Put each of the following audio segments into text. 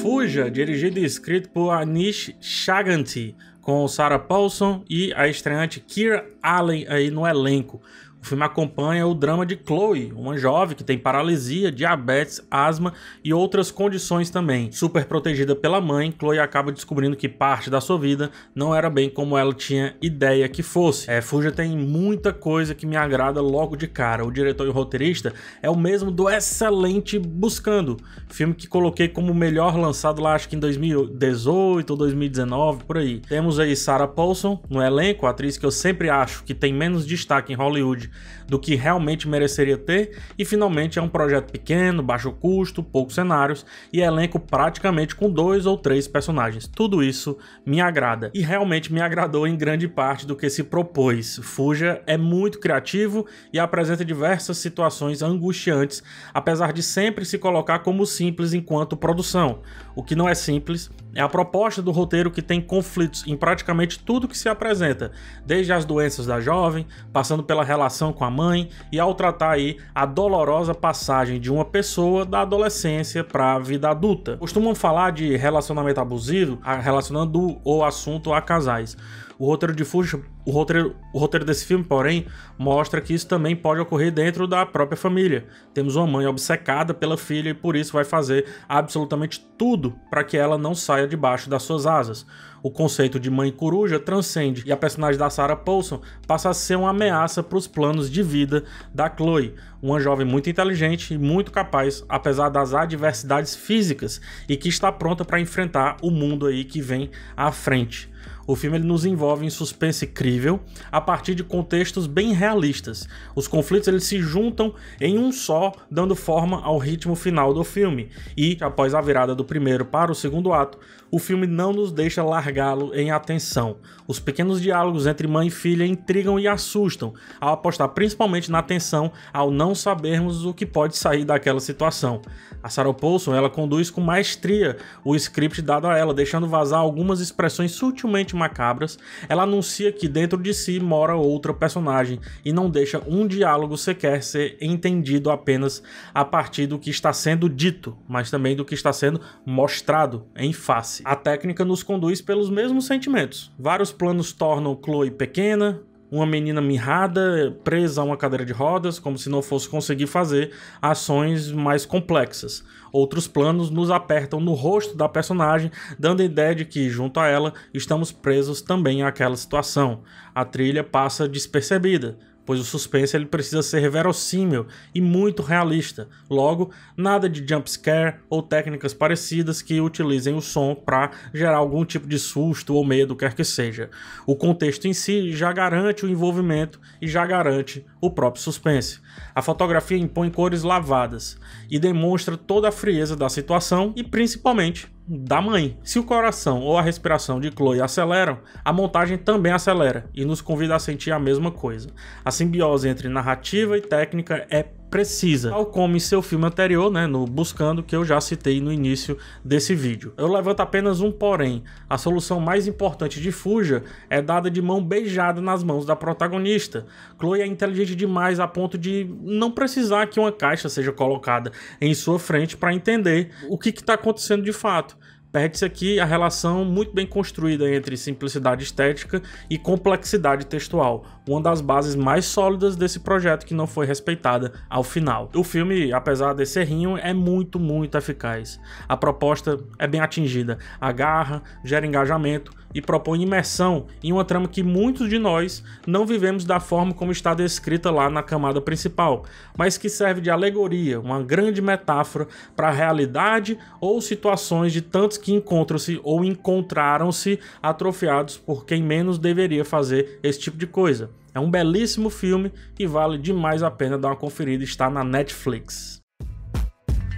Fuja, dirigido e escrito por Anish Shaganti, com Sarah Paulson e a estreante Keir Allen aí no elenco. O filme acompanha o drama de Chloe, uma jovem que tem paralisia, diabetes, asma e outras condições também. Super protegida pela mãe, Chloe acaba descobrindo que parte da sua vida não era bem como ela tinha ideia que fosse. É, Fuja tem muita coisa que me agrada logo de cara. O diretor e o roteirista é o mesmo do excelente Buscando, filme que coloquei como o melhor lançado lá acho que em 2018 ou 2019, por aí. Temos aí Sarah Paulson no elenco, atriz que eu sempre acho que tem menos destaque em Hollywood do que realmente mereceria ter, e finalmente é um projeto pequeno, baixo custo, poucos cenários e elenco praticamente com dois ou três personagens. Tudo isso me agrada e realmente me agradou em grande parte do que se propôs. Fuja é muito criativo e apresenta diversas situações angustiantes, apesar de sempre se colocar como simples enquanto produção. O que não é simples é a proposta do roteiro que tem conflitos em praticamente tudo que se apresenta, desde as doenças da jovem, passando pela relação relação com a mãe e ao tratar aí a dolorosa passagem de uma pessoa da adolescência para a vida adulta. Costumam falar de relacionamento abusivo, relacionando o assunto a casais. O roteiro de Fuxa, o roteiro, o roteiro desse filme, porém, mostra que isso também pode ocorrer dentro da própria família. Temos uma mãe obcecada pela filha e por isso vai fazer absolutamente tudo para que ela não saia debaixo das suas asas. O conceito de mãe coruja transcende e a personagem da Sarah Paulson passa a ser uma ameaça para os planos de vida da Chloe, uma jovem muito inteligente e muito capaz, apesar das adversidades físicas, e que está pronta para enfrentar o mundo aí que vem à frente. O filme ele nos envolve em suspense crível a partir de contextos bem realistas. Os conflitos eles se juntam em um só, dando forma ao ritmo final do filme. E após a virada do primeiro para o segundo ato, o filme não nos deixa largá-lo em atenção. Os pequenos diálogos entre mãe e filha intrigam e assustam, ao apostar principalmente na atenção ao não sabermos o que pode sair daquela situação. A Sarah Paulson ela conduz com maestria o script dado a ela, deixando vazar algumas expressões sutilmente macabras, ela anuncia que dentro de si mora outra personagem e não deixa um diálogo sequer ser entendido apenas a partir do que está sendo dito, mas também do que está sendo mostrado em face. A técnica nos conduz pelos mesmos sentimentos. Vários planos tornam Chloe pequena, uma menina mirrada, presa a uma cadeira de rodas, como se não fosse conseguir fazer ações mais complexas. Outros planos nos apertam no rosto da personagem, dando a ideia de que, junto a ela, estamos presos também àquela situação. A trilha passa despercebida pois o suspense ele precisa ser verossímil e muito realista. Logo, nada de jumpscare ou técnicas parecidas que utilizem o som para gerar algum tipo de susto ou medo, quer que seja. O contexto em si já garante o envolvimento e já garante o próprio suspense. A fotografia impõe cores lavadas e demonstra toda a frieza da situação e principalmente da mãe. Se o coração ou a respiração de Chloe aceleram, a montagem também acelera e nos convida a sentir a mesma coisa. A simbiose entre narrativa e técnica é precisa, tal como em seu filme anterior, né, no Buscando, que eu já citei no início desse vídeo. Eu levanto apenas um porém. A solução mais importante de Fuja é dada de mão beijada nas mãos da protagonista. Chloe é inteligente demais a ponto de não precisar que uma caixa seja colocada em sua frente para entender o que está acontecendo de fato. Perde-se aqui a relação muito bem construída entre simplicidade estética e complexidade textual, uma das bases mais sólidas desse projeto que não foi respeitada ao final. O filme, apesar desse errinho, é muito, muito eficaz. A proposta é bem atingida, agarra, gera engajamento, e propõe imersão em uma trama que muitos de nós não vivemos da forma como está descrita lá na camada principal, mas que serve de alegoria, uma grande metáfora para a realidade ou situações de tantos que encontram-se ou encontraram-se atrofiados por quem menos deveria fazer esse tipo de coisa. É um belíssimo filme e vale demais a pena dar uma conferida, está na Netflix.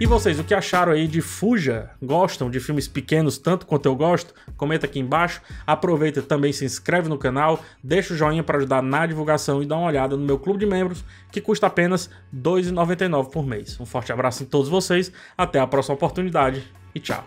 E vocês, o que acharam aí de Fuja? Gostam de filmes pequenos tanto quanto eu gosto? Comenta aqui embaixo. Aproveita também, se inscreve no canal, deixa o joinha para ajudar na divulgação e dá uma olhada no meu clube de membros, que custa apenas R$ 2,99 por mês. Um forte abraço em todos vocês, até a próxima oportunidade e tchau.